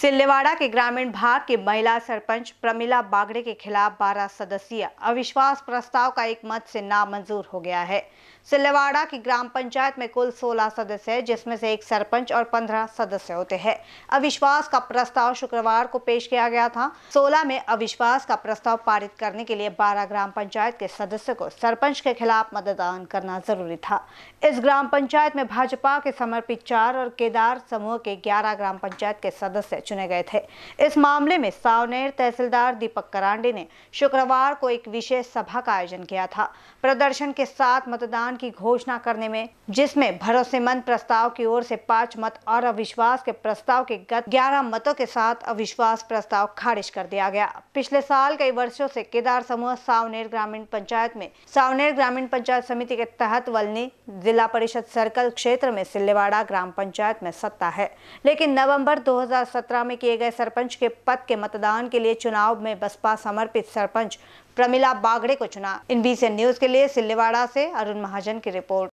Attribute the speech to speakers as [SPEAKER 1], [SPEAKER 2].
[SPEAKER 1] सिल्लेवाड़ा के ग्रामीण भाग की महिला सरपंच प्रमिला बागड़े के खिलाफ 12 सदस्यीय अविश्वास प्रस्ताव का एक मत से नामंजूर हो गया है सिल्लेवाड़ा की ग्राम पंचायत में कुल 16 सदस्य है जिसमें से एक सरपंच और 15 सदस्य होते हैं अविश्वास का प्रस्ताव शुक्रवार को पेश किया गया था 16 में अविश्वास का प्रस्ताव पारित करने के लिए बारह ग्राम पंचायत के सदस्य को सरपंच के खिलाफ मतदान करना जरूरी था इस ग्राम पंचायत में भाजपा के समर्पित चार और केदार समूह के ग्यारह ग्राम पंचायत के सदस्य चुने गए थे इस मामले में सावनेर तहसीलदार दीपक करांडे ने शुक्रवार को एक विशेष सभा का आयोजन किया था प्रदर्शन के साथ मतदान की घोषणा करने में जिसमें भरोसेमंद प्रस्ताव की ओर से पांच मत और अविश्वास के प्रस्ताव के गत ग्यारह मतों के साथ अविश्वास प्रस्ताव खारिज कर दिया गया पिछले साल कई वर्षो से केदार समूह सावनेर ग्रामीण पंचायत में सावनेर ग्रामीण पंचायत समिति के तहत वलनी जिला परिषद सर्कल क्षेत्र में सिल्लेवाड़ा ग्राम पंचायत में सत्ता है लेकिन नवंबर 2017 में किए गए सरपंच के पद के मतदान के लिए चुनाव में बसपा समर्पित सरपंच प्रमिला बागड़े को चुना इन बीसीएन न्यूज के लिए सिल्लेवाड़ा से अरुण महाजन की रिपोर्ट